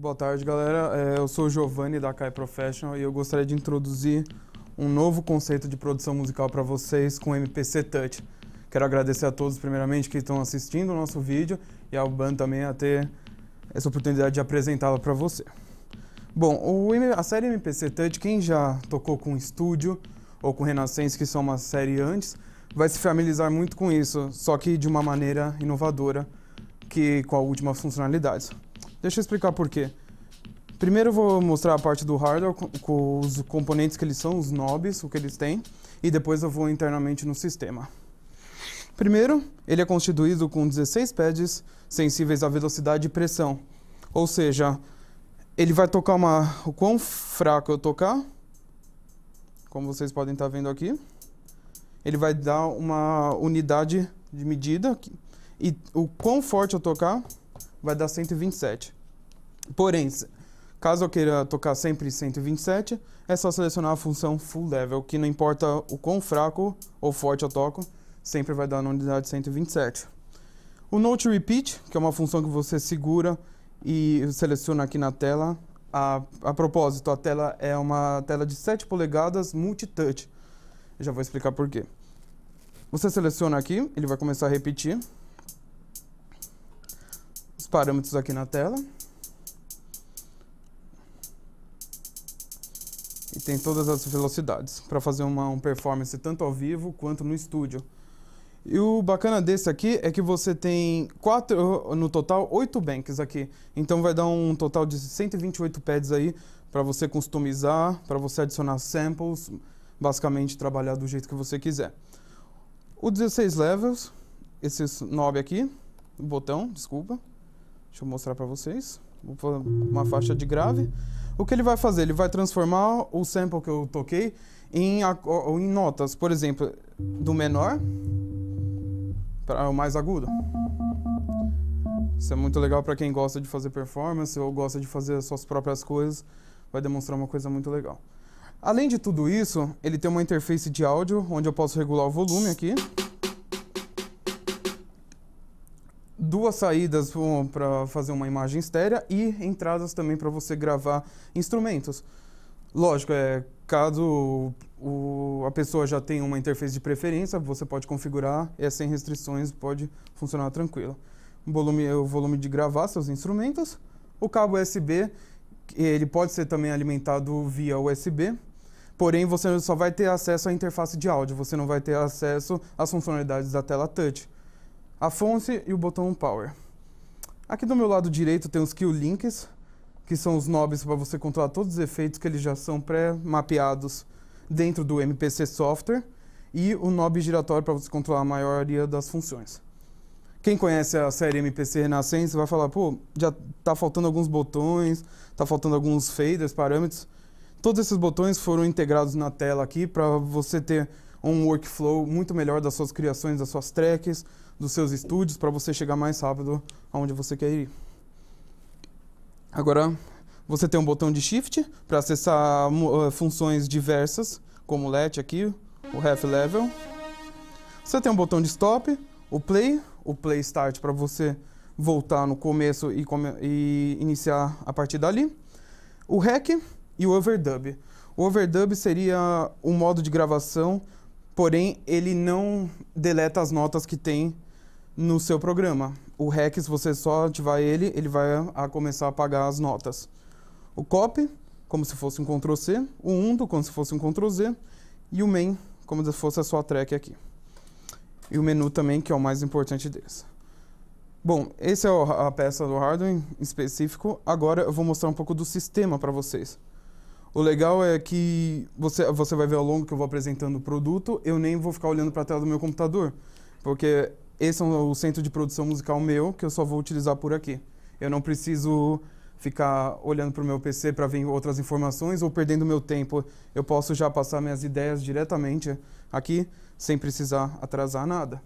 Boa tarde, galera. É, eu sou o Giovanni da Kai Professional e eu gostaria de introduzir um novo conceito de produção musical para vocês com o MPC Touch. Quero agradecer a todos, primeiramente, que estão assistindo o nosso vídeo e ao Ban também a ter essa oportunidade de apresentá-la para você. Bom, a série MPC Touch, quem já tocou com Estúdio ou com Renascença, que são uma série antes, vai se familiarizar muito com isso, só que de uma maneira inovadora que com a última funcionalidade. Deixa eu explicar por quê. Primeiro eu vou mostrar a parte do hardware, com os componentes que eles são, os knobs, o que eles têm, e depois eu vou internamente no sistema. Primeiro, ele é constituído com 16 pads sensíveis à velocidade e pressão. Ou seja, ele vai tocar uma... o quão fraco eu tocar, como vocês podem estar vendo aqui, ele vai dar uma unidade de medida, e o quão forte eu tocar, vai dar 127. Porém, caso eu queira tocar sempre 127, é só selecionar a função full level, que não importa o quão fraco ou forte eu toco, sempre vai dar na unidade 127. O note repeat, que é uma função que você segura e seleciona aqui na tela. A, a propósito, a tela é uma tela de 7 polegadas multitouch. Já vou explicar por quê. Você seleciona aqui, ele vai começar a repetir parâmetros aqui na tela. E tem todas as velocidades para fazer uma um performance tanto ao vivo quanto no estúdio. E o bacana desse aqui é que você tem quatro, no total oito banks aqui. Então vai dar um total de 128 pads aí para você customizar, para você adicionar samples, basicamente trabalhar do jeito que você quiser. O 16 levels, esse knob aqui, botão, desculpa, Deixa eu mostrar para vocês. Vou fazer uma faixa de grave. O que ele vai fazer? Ele vai transformar o sample que eu toquei em, em notas, por exemplo, do menor para o mais agudo. Isso é muito legal para quem gosta de fazer performance ou gosta de fazer suas próprias coisas. Vai demonstrar uma coisa muito legal. Além de tudo isso, ele tem uma interface de áudio onde eu posso regular o volume aqui. duas saídas para fazer uma imagem estéreo e entradas também para você gravar instrumentos. Lógico, é, caso o, a pessoa já tenha uma interface de preferência, você pode configurar, é sem restrições, pode funcionar tranquilo. O volume, o volume de gravar seus instrumentos. O cabo USB, ele pode ser também alimentado via USB, porém você só vai ter acesso à interface de áudio, você não vai ter acesso às funcionalidades da tela touch a fonte e o botão Power. Aqui do meu lado direito tem os kill Links, que são os knobs para você controlar todos os efeitos que eles já são pré-mapeados dentro do MPC Software e o knob giratório para você controlar a maioria das funções. Quem conhece a série MPC Renascença vai falar, pô, já tá faltando alguns botões, tá faltando alguns faders, parâmetros. Todos esses botões foram integrados na tela aqui para você ter um workflow muito melhor das suas criações, das suas tracks, dos seus estúdios para você chegar mais rápido aonde você quer ir. Agora, você tem um botão de Shift para acessar uh, funções diversas, como o LET aqui, o Half Level. Você tem um botão de Stop, o Play, o Play Start para você voltar no começo e, come e, iniciar a partir dali. O Hack e o Overdub. O Overdub seria um modo de gravação, porém ele não deleta as notas que tem no seu programa. O REC, você só ativar ele, ele vai a começar a pagar as notas. O COP, como se fosse um C, o UNDO, como se fosse um Z e o main, como se fosse a sua track aqui. E o menu também, que é o mais importante deles. Bom, essa é a peça do hardware em específico. Agora eu vou mostrar um pouco do sistema para vocês. O legal é que você, você vai ver ao longo que eu vou apresentando o produto, eu nem vou ficar olhando para a tela do meu computador, porque esse é o centro de produção musical meu, que eu só vou utilizar por aqui. Eu não preciso ficar olhando para o meu PC para ver outras informações ou perdendo meu tempo. Eu posso já passar minhas ideias diretamente aqui, sem precisar atrasar nada.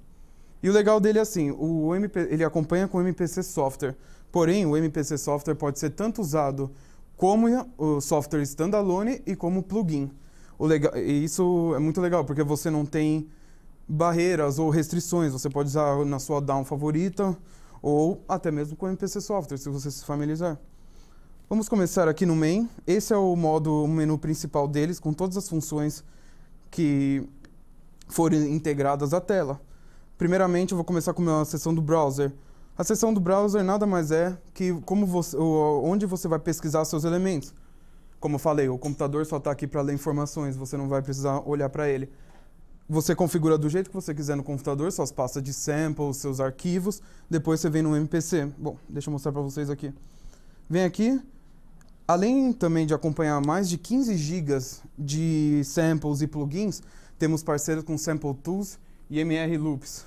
E o legal dele é assim, o MP, ele acompanha com o MPC Software. Porém, o MPC Software pode ser tanto usado como o software standalone e como plugin. O legal, e isso é muito legal, porque você não tem barreiras ou restrições. Você pode usar na sua down favorita ou até mesmo com o MPC Software, se você se familiarizar. Vamos começar aqui no main. Esse é o modo, o menu principal deles, com todas as funções que forem integradas à tela. Primeiramente, eu vou começar com a seção do browser. A seção do browser nada mais é que como você, onde você vai pesquisar seus elementos. Como eu falei, o computador só está aqui para ler informações, você não vai precisar olhar para ele você configura do jeito que você quiser no computador, suas pastas de samples, seus arquivos. Depois você vem no MPC. Bom, deixa eu mostrar para vocês aqui. Vem aqui. Além também de acompanhar mais de 15 GB de samples e plugins, temos parceiros com Sample Tools e MR Loops,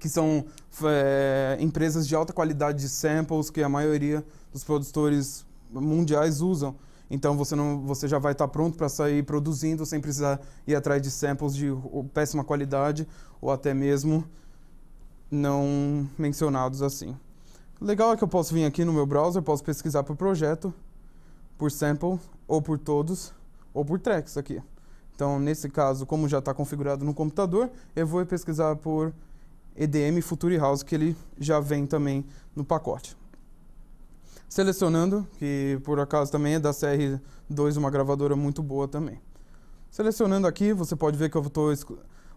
que são é, empresas de alta qualidade de samples que a maioria dos produtores mundiais usam. Então você, não, você já vai estar tá pronto para sair produzindo sem precisar ir atrás de samples de péssima qualidade ou até mesmo não mencionados assim. O legal é que eu posso vir aqui no meu browser, posso pesquisar por projeto, por sample, ou por todos, ou por tracks aqui. Então, nesse caso, como já está configurado no computador, eu vou pesquisar por EDM Future House, que ele já vem também no pacote. Selecionando, que por acaso também é da CR2, uma gravadora muito boa também. Selecionando aqui, você pode ver que eu estou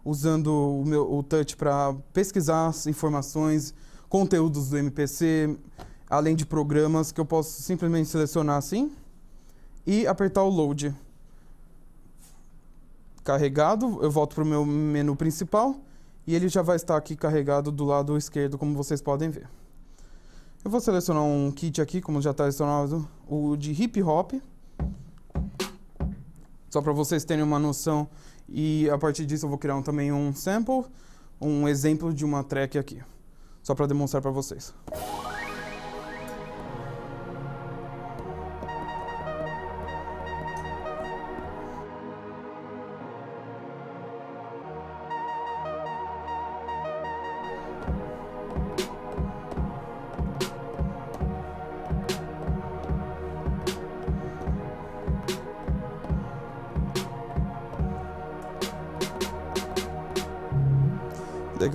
usando o, meu, o touch para pesquisar as informações, conteúdos do MPC, além de programas que eu posso simplesmente selecionar assim e apertar o load. Carregado, eu volto para o meu menu principal e ele já vai estar aqui carregado do lado esquerdo, como vocês podem ver. Eu vou selecionar um kit aqui, como já está selecionado, o de hip hop. Só para vocês terem uma noção. E a partir disso eu vou criar um, também um sample, um exemplo de uma track aqui. Só para demonstrar para vocês.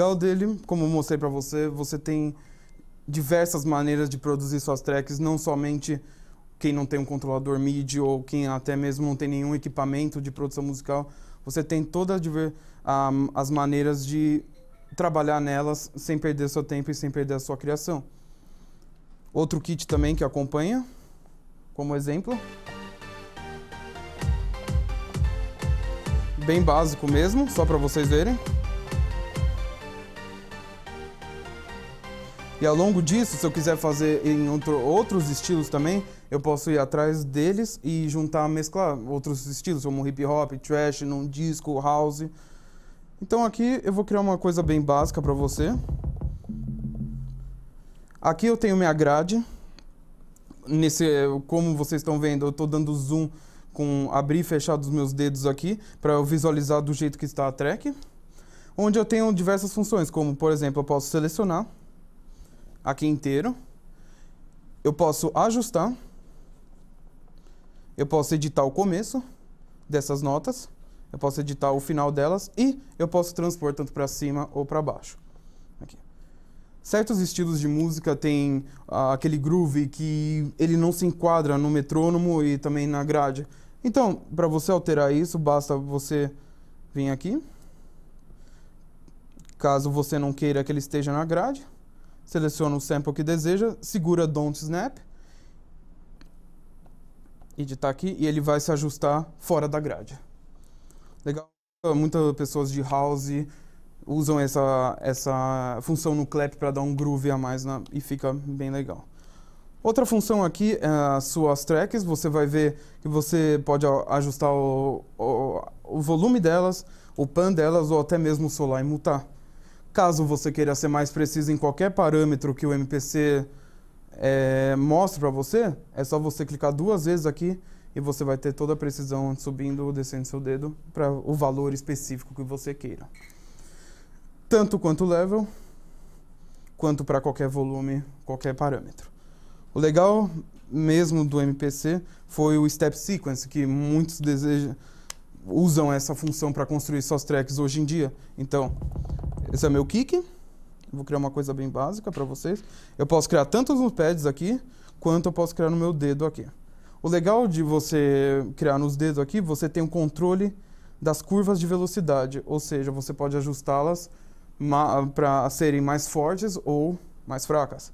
legal dele, como eu mostrei para você, você tem diversas maneiras de produzir suas tracks, não somente quem não tem um controlador MIDI ou quem até mesmo não tem nenhum equipamento de produção musical, você tem todas um, as maneiras de trabalhar nelas sem perder seu tempo e sem perder a sua criação. Outro kit também que acompanha, como exemplo. Bem básico mesmo, só para vocês verem. E ao longo disso, se eu quiser fazer em outro, outros estilos também, eu posso ir atrás deles e juntar, mesclar outros estilos, como hip hop, trash, num disco, house. Então aqui eu vou criar uma coisa bem básica para você. Aqui eu tenho minha grade. Nesse, como vocês estão vendo, eu estou dando zoom com abrir e fechar dos meus dedos aqui para eu visualizar do jeito que está a track. Onde eu tenho diversas funções, como por exemplo, eu posso selecionar aqui inteiro. Eu posso ajustar. Eu posso editar o começo dessas notas. Eu posso editar o final delas. E eu posso transpor tanto para cima ou para baixo. Aqui. Certos estilos de música têm ah, aquele groove que ele não se enquadra no metrônomo e também na grade. Então, para você alterar isso, basta você vir aqui. Caso você não queira que ele esteja na grade seleciona o sample que deseja, segura Don't Snap, editar tá aqui, e ele vai se ajustar fora da grade. Legal, muitas pessoas de house usam essa, essa função no clap para dar um groove a mais na, e fica bem legal. Outra função aqui é as suas tracks, você vai ver que você pode ajustar o, o, o volume delas, o pan delas ou até mesmo solar e mutar. Caso você queira ser mais preciso em qualquer parâmetro que o MPC é, mostre para você, é só você clicar duas vezes aqui e você vai ter toda a precisão subindo ou descendo seu dedo para o valor específico que você queira. Tanto quanto level, quanto para qualquer volume, qualquer parâmetro. O legal mesmo do MPC foi o step sequence, que muitos desejam, usam essa função para construir suas tracks hoje em dia. Então, esse é meu kick. Vou criar uma coisa bem básica para vocês. Eu posso criar tanto nos pads aqui, quanto eu posso criar no meu dedo aqui. O legal de você criar nos dedos aqui, você tem o um controle das curvas de velocidade, ou seja, você pode ajustá-las para serem mais fortes ou mais fracas.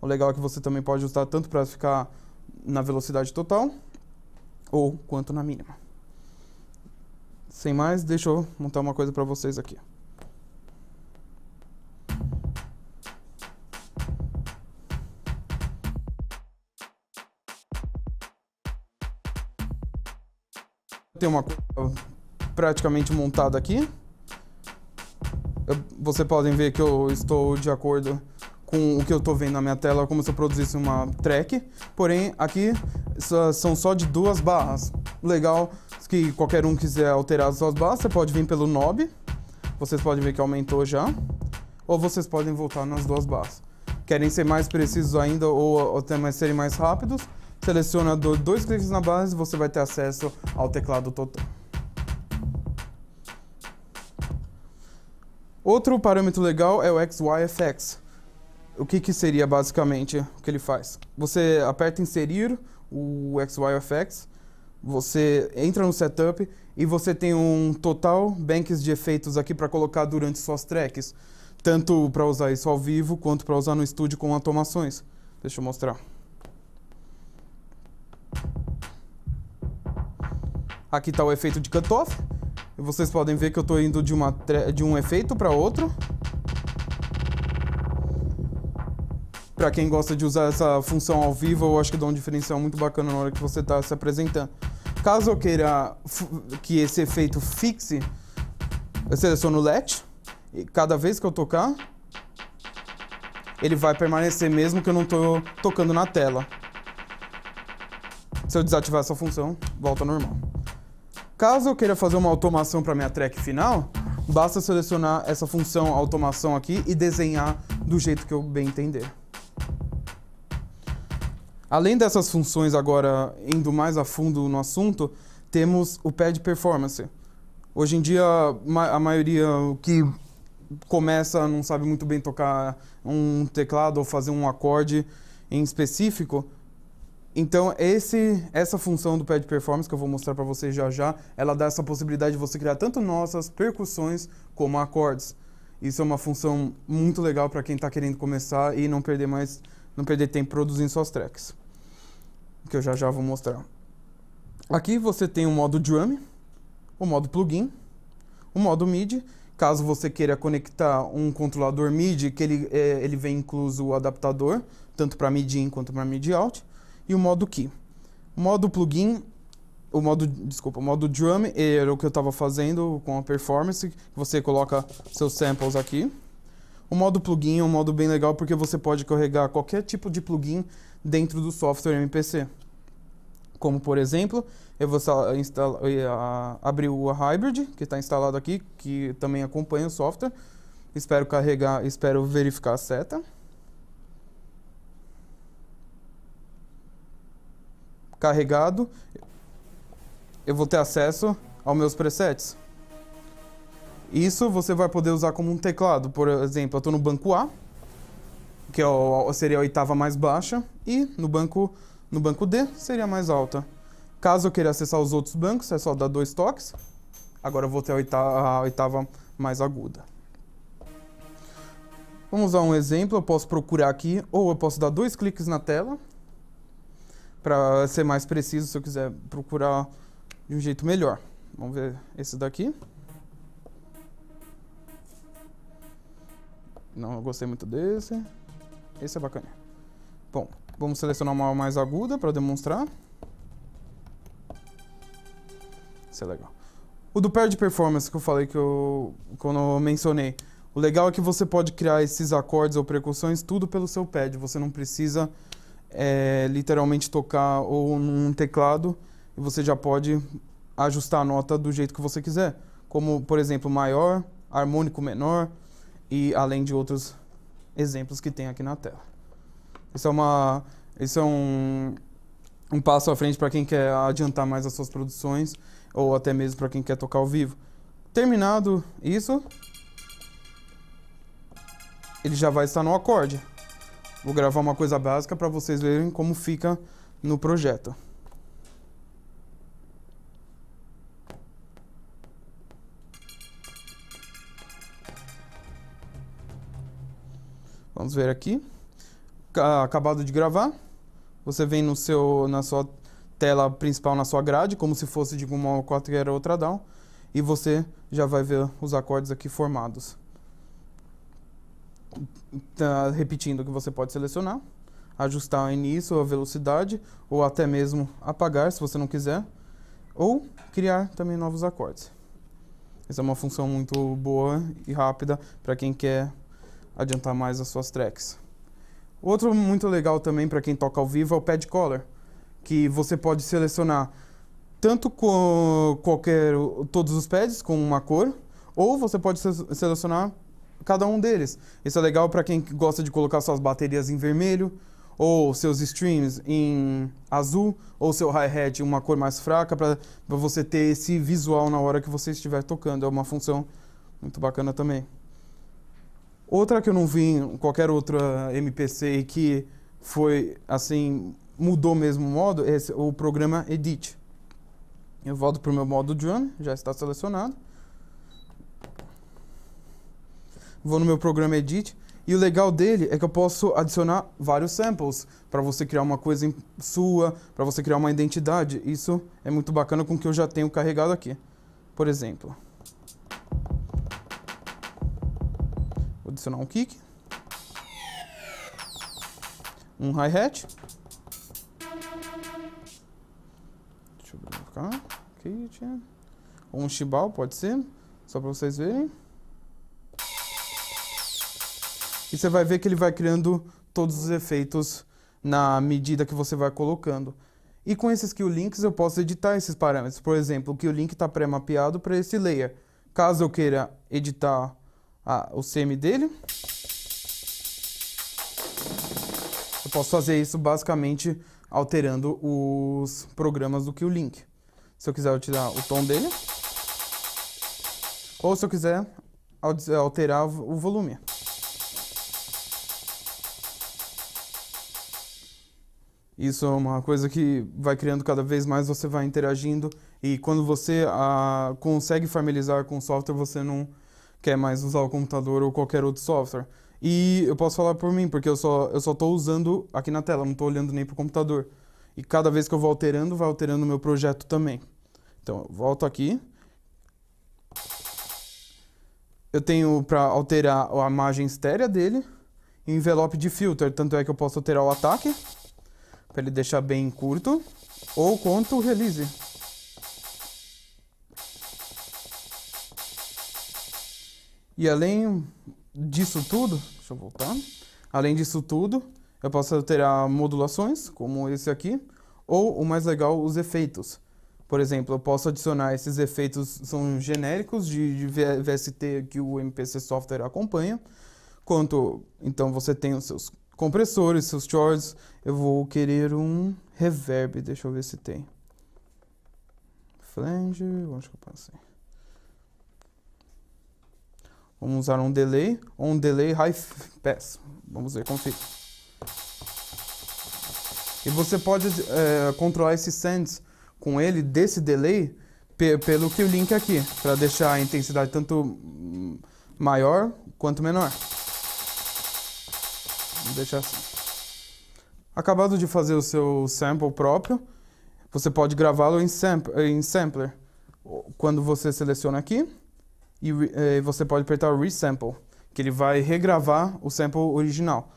O legal é que você também pode ajustar tanto para ficar na velocidade total ou quanto na mínima. Sem mais, deixa eu montar uma coisa para vocês aqui. Tem uma praticamente montada aqui. você podem ver que eu estou de acordo com o que eu estou vendo na minha tela, como se eu produzisse uma track. Porém, aqui são só de duas barras. Legal que qualquer um quiser alterar as suas barras, você pode vir pelo knob. Vocês podem ver que aumentou já. Ou vocês podem voltar nas duas barras. Querem ser mais precisos ainda ou até mais serem mais rápidos? Seleciona dois cliques na base e você vai ter acesso ao teclado total. Outro parâmetro legal é o XYFX. O que, que seria basicamente o que ele faz? Você aperta inserir o XYFX, você entra no setup e você tem um total banks de efeitos aqui para colocar durante suas tracks, tanto para usar isso ao vivo quanto para usar no estúdio com automações. Deixa eu mostrar. Aqui está o efeito de cutoff. vocês podem ver que eu estou indo de, uma, de um efeito para outro. Para quem gosta de usar essa função ao vivo, eu acho que dá um diferencial muito bacana na hora que você está se apresentando. Caso eu queira que esse efeito fixe, eu seleciono o Let. E cada vez que eu tocar, ele vai permanecer mesmo que eu não estou tocando na tela. Se eu desativar essa função, volta ao normal. Caso eu queira fazer uma automação para minha track final, basta selecionar essa função automação aqui e desenhar do jeito que eu bem entender. Além dessas funções, agora indo mais a fundo no assunto, temos o pad performance. Hoje em dia, a maioria que começa não sabe muito bem tocar um teclado ou fazer um acorde em específico, então, esse, essa função do pad performance que eu vou mostrar para vocês já já, ela dá essa possibilidade de você criar tanto nossas percussões como acordes. Isso é uma função muito legal para quem está querendo começar e não perder mais, não perder tempo produzindo suas tracks. Que eu já já vou mostrar. Aqui você tem o modo drum, o modo plugin, o modo MIDI, caso você queira conectar um controlador MIDI, que ele, é, ele vem incluso o adaptador, tanto para MIDI in quanto para MIDI out e o modo key. O modo plugin, o modo, desculpa, o modo drum era o que eu estava fazendo com a performance. Você coloca seus samples aqui. O modo plugin é um modo bem legal porque você pode carregar qualquer tipo de plugin dentro do software MPC. Como por exemplo, eu vou instalar, eh, abrir o Hybrid, que está instalado aqui, que também acompanha o software. Espero carregar, espero verificar a seta. carregado, eu vou ter acesso aos meus presets. Isso você vai poder usar como um teclado. Por exemplo, eu estou no banco A, que é seria a oitava mais baixa, e no banco, no banco D seria a mais alta. Caso eu queira acessar os outros bancos, é só dar dois toques. Agora eu vou ter a oitava, a oitava mais aguda. Vamos usar um exemplo, eu posso procurar aqui, ou eu posso dar dois cliques na tela, para ser mais preciso, se eu quiser procurar de um jeito melhor. Vamos ver esse daqui. Não gostei muito desse. Esse é bacana. Bom, vamos selecionar uma mais aguda para demonstrar. Isso é legal. O do pé de performance que eu falei que eu quando eu mencionei. O legal é que você pode criar esses acordes ou percussões tudo pelo seu pad. Você não precisa é literalmente tocar ou num teclado e você já pode ajustar a nota do jeito que você quiser. Como, por exemplo, maior, harmônico menor e além de outros exemplos que tem aqui na tela. Isso é, uma, isso é um, um passo à frente para quem quer adiantar mais as suas produções ou até mesmo para quem quer tocar ao vivo. Terminado isso, ele já vai estar no acorde. Vou gravar uma coisa básica para vocês verem como fica no projeto. Vamos ver aqui. Acabado de gravar, você vem no seu, na sua tela principal, na sua grade, como se fosse de uma qualquer outra DAW, e você já vai ver os acordes aqui formados. Tá, repetindo que você pode selecionar, ajustar o início, a velocidade, ou até mesmo apagar se você não quiser, ou criar também novos acordes. Essa é uma função muito boa e rápida para quem quer adiantar mais as suas tracks. Outro muito legal também para quem toca ao vivo é o Pad Color, que você pode selecionar tanto com qualquer todos os pads com uma cor, ou você pode selecionar cada um deles. Isso é legal para quem gosta de colocar suas baterias em vermelho, ou seus streams em azul, ou seu hi-hat em uma cor mais fraca, para você ter esse visual na hora que você estiver tocando. É uma função muito bacana também. Outra que eu não vi em qualquer outra MPC e que foi assim, mudou mesmo o modo, é o programa Edit. Eu volto para o meu modo Drum, já está selecionado. vou no meu programa Edit, e o legal dele é que eu posso adicionar vários samples para você criar uma coisa sua, para você criar uma identidade. Isso é muito bacana com o que eu já tenho carregado aqui. Por exemplo, vou adicionar um kick, um hi-hat. Deixa eu verificar. Um chibal, pode ser, só para vocês verem. E você vai ver que ele vai criando todos os efeitos na medida que você vai colocando. E com esses que o links eu posso editar esses parâmetros. Por exemplo, que o link está pré-mapeado para esse layer. Caso eu queira editar a, ah, o CM dele, eu posso fazer isso basicamente alterando os programas do que o link. Se eu quiser tirar o tom dele, ou se eu quiser alterar o volume. Isso é uma coisa que vai criando cada vez mais, você vai interagindo e quando você a, ah, consegue familiarizar com o software, você não quer mais usar o computador ou qualquer outro software. E eu posso falar por mim, porque eu só eu só estou usando aqui na tela, não estou olhando nem para o computador. E cada vez que eu vou alterando, vai alterando o meu projeto também. Então, eu volto aqui. Eu tenho para alterar a imagem estérea dele, envelope de filter, tanto é que eu posso alterar o ataque para ele deixar bem curto, ou quanto release. E além disso tudo, deixa eu voltar. Além disso tudo, eu posso alterar modulações, como esse aqui, ou o mais legal, os efeitos. Por exemplo, eu posso adicionar esses efeitos, são genéricos de, de VST que o MPC Software acompanha. Quanto, então você tem os seus compressores, seus shorts. Eu vou querer um reverb, deixa eu ver se tem. Flange, onde que eu passei? Vamos usar um delay, ou um delay high pass. Vamos ver como E você pode é, controlar esses sends com ele desse delay pelo que o link é aqui, para deixar a intensidade tanto maior quanto menor. Vou deixar assim. Acabado de fazer o seu sample próprio, você pode gravá-lo em, em, sampler. Quando você seleciona aqui, e eh, você pode apertar resample, que ele vai regravar o sample original.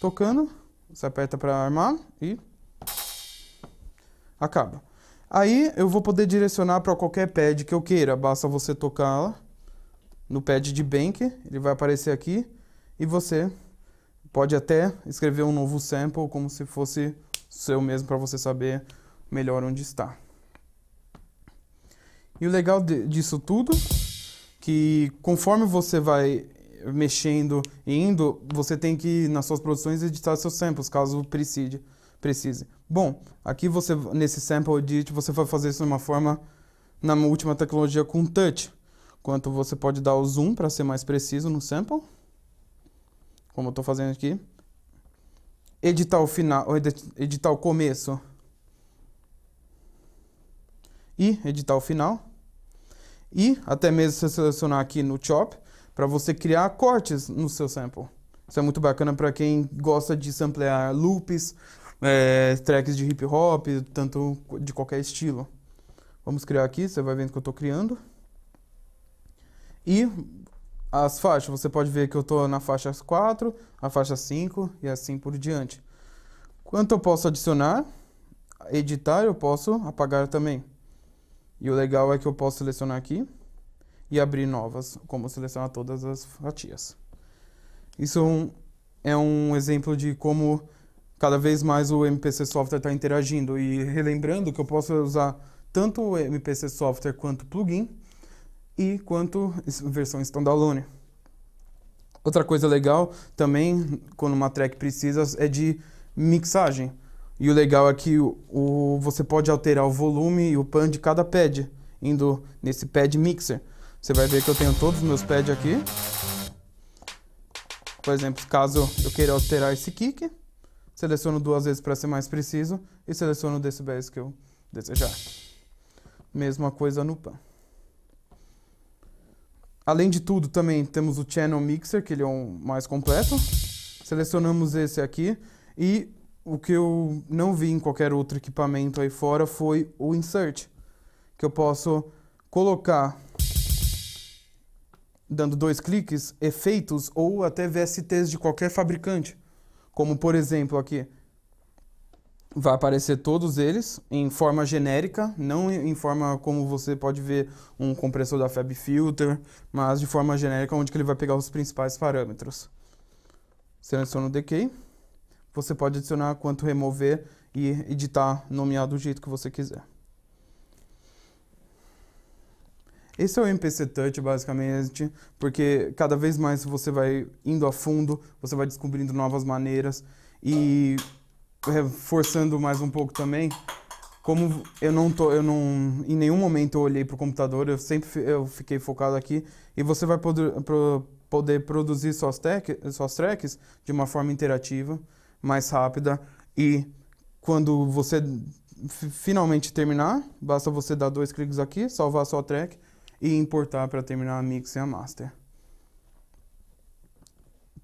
Tocando, você aperta para armar e acaba. Aí eu vou poder direcionar para qualquer pad que eu queira, basta você tocá-la no pad de bank, ele vai aparecer aqui e você Pode até escrever um novo sample como se fosse seu mesmo para você saber melhor onde está. E o legal de, disso tudo que conforme você vai mexendo e indo, você tem que nas suas produções editar seus samples, caso precise. Precise. Bom, aqui você nesse sample edit você vai fazer isso de uma forma na última tecnologia com touch, quanto você pode dar o zoom para ser mais preciso no sample como eu estou fazendo aqui. Editar o final, editar o começo e editar o final. E até mesmo se selecionar aqui no Chop para você criar cortes no seu sample. Isso é muito bacana para quem gosta de samplear loops, é, tracks de hip hop, tanto de qualquer estilo. Vamos criar aqui, você vai vendo que eu estou criando. E as faixas, você pode ver que eu estou na faixa 4, a faixa 5 e assim por diante. Quanto eu posso adicionar, editar, eu posso apagar também. E o legal é que eu posso selecionar aqui e abrir novas, como selecionar todas as fatias. Isso é um é exemplo de como cada vez mais o MPC Software está interagindo e relembrando que eu posso usar tanto o MPC Software quanto o plugin e quanto versão standalone. Outra coisa legal também, quando uma track precisa, é de mixagem. E o legal é que o, o, você pode alterar o volume e o pan de cada pad, indo nesse pad mixer. Você vai ver que eu tenho todos os meus pads aqui. Por exemplo, caso eu queira alterar esse kick, seleciono duas vezes para ser mais preciso e seleciono o decibéis que eu desejar. Mesma coisa no pan. Além de tudo, também temos o Channel Mixer, que ele é o um mais completo. Selecionamos esse aqui. E o que eu não vi em qualquer outro equipamento aí fora foi o Insert, que eu posso colocar, dando dois cliques, efeitos ou até VSTs de qualquer fabricante. Como, por exemplo, aqui, vai aparecer todos eles em forma genérica, não em forma como você pode ver um compressor da Fab Filter, mas de forma genérica onde que ele vai pegar os principais parâmetros. Seleciona o Decay. Você pode adicionar quanto remover e editar, nomear do jeito que você quiser. Esse é o MPC Touch, basicamente, porque cada vez mais você vai indo a fundo, você vai descobrindo novas maneiras e forçando mais um pouco também, como eu não tô, eu não, em nenhum momento eu olhei pro computador, eu sempre eu fiquei focado aqui e você vai poder, pro, poder produzir suas, tec, suas tracks de uma forma interativa, mais rápida e quando você finalmente terminar, basta você dar dois cliques aqui, salvar a sua track e importar para terminar a mix e a master.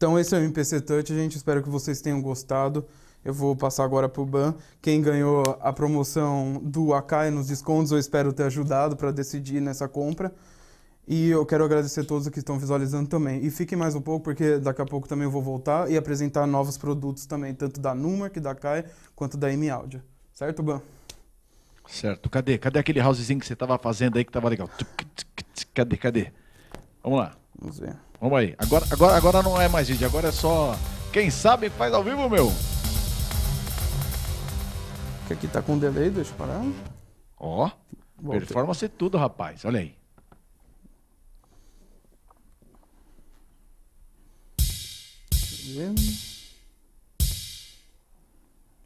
Então esse é o MPC Touch, gente. Espero que vocês tenham gostado. Eu vou passar agora para o Ban. Quem ganhou a promoção do Akai é nos descontos, eu espero ter ajudado para decidir nessa compra. E eu quero agradecer a todos que estão visualizando também. E fiquem mais um pouco, porque daqui a pouco também eu vou voltar e apresentar novos produtos também, tanto da Numark, é da Kai, quanto da M-Audio. Certo, Ban? Certo. Cadê? Cadê aquele housezinho que você estava fazendo aí que estava legal? Cadê? Cadê? Vamos lá. Vamos ver. Vamos aí. Agora, agora, agora não é mais vídeo, agora é só. Quem sabe faz ao vivo, meu. Que aqui tá com delay, deixa eu parar. Ó, Voltei. performance tudo, rapaz. Olha aí.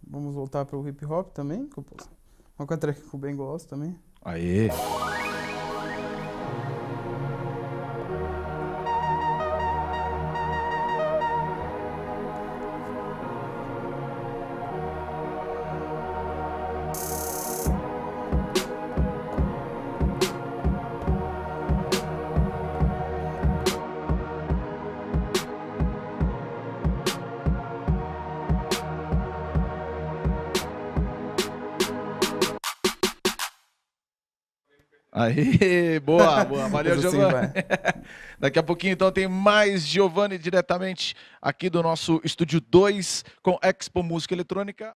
Vamos voltar pro hip hop também. Uma track que eu bem gosto também. Aê! Aí, boa, boa. Valeu, assim, Giovanni. Daqui a pouquinho, então, tem mais Giovanni diretamente aqui do nosso Estúdio 2 com Expo Música Eletrônica.